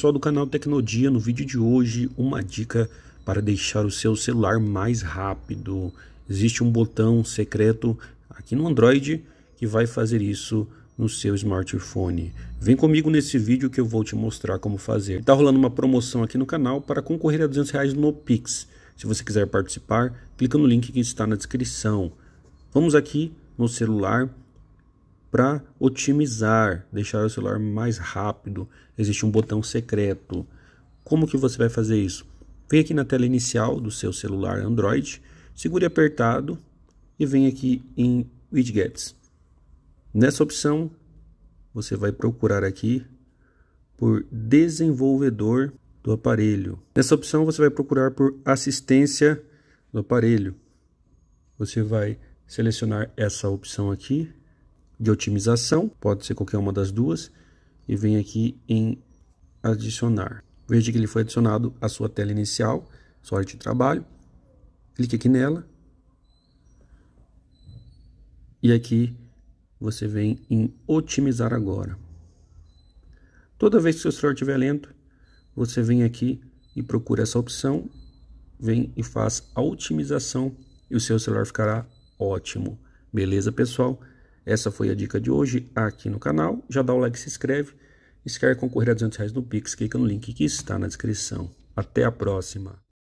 Pessoal do canal Tecnodia, no vídeo de hoje, uma dica para deixar o seu celular mais rápido. Existe um botão secreto aqui no Android que vai fazer isso no seu smartphone. Vem comigo nesse vídeo que eu vou te mostrar como fazer. Está rolando uma promoção aqui no canal para concorrer a 200 reais no Pix. Se você quiser participar, clica no link que está na descrição. Vamos aqui no celular para otimizar, deixar o celular mais rápido. Existe um botão secreto. Como que você vai fazer isso? Vem aqui na tela inicial do seu celular Android, segure apertado e vem aqui em Widgets. Nessa opção, você vai procurar aqui por desenvolvedor do aparelho. Nessa opção, você vai procurar por assistência do aparelho. Você vai selecionar essa opção aqui de otimização, pode ser qualquer uma das duas, e vem aqui em adicionar. Veja que ele foi adicionado à sua tela inicial, sorte de trabalho. Clique aqui nela. E aqui você vem em otimizar agora. Toda vez que seu celular estiver lento, você vem aqui e procura essa opção, vem e faz a otimização e o seu celular ficará ótimo. Beleza, pessoal? Essa foi a dica de hoje aqui no canal. Já dá o like, se inscreve. E se quer concorrer a 200 reais no Pix, clica no link que está na descrição. Até a próxima.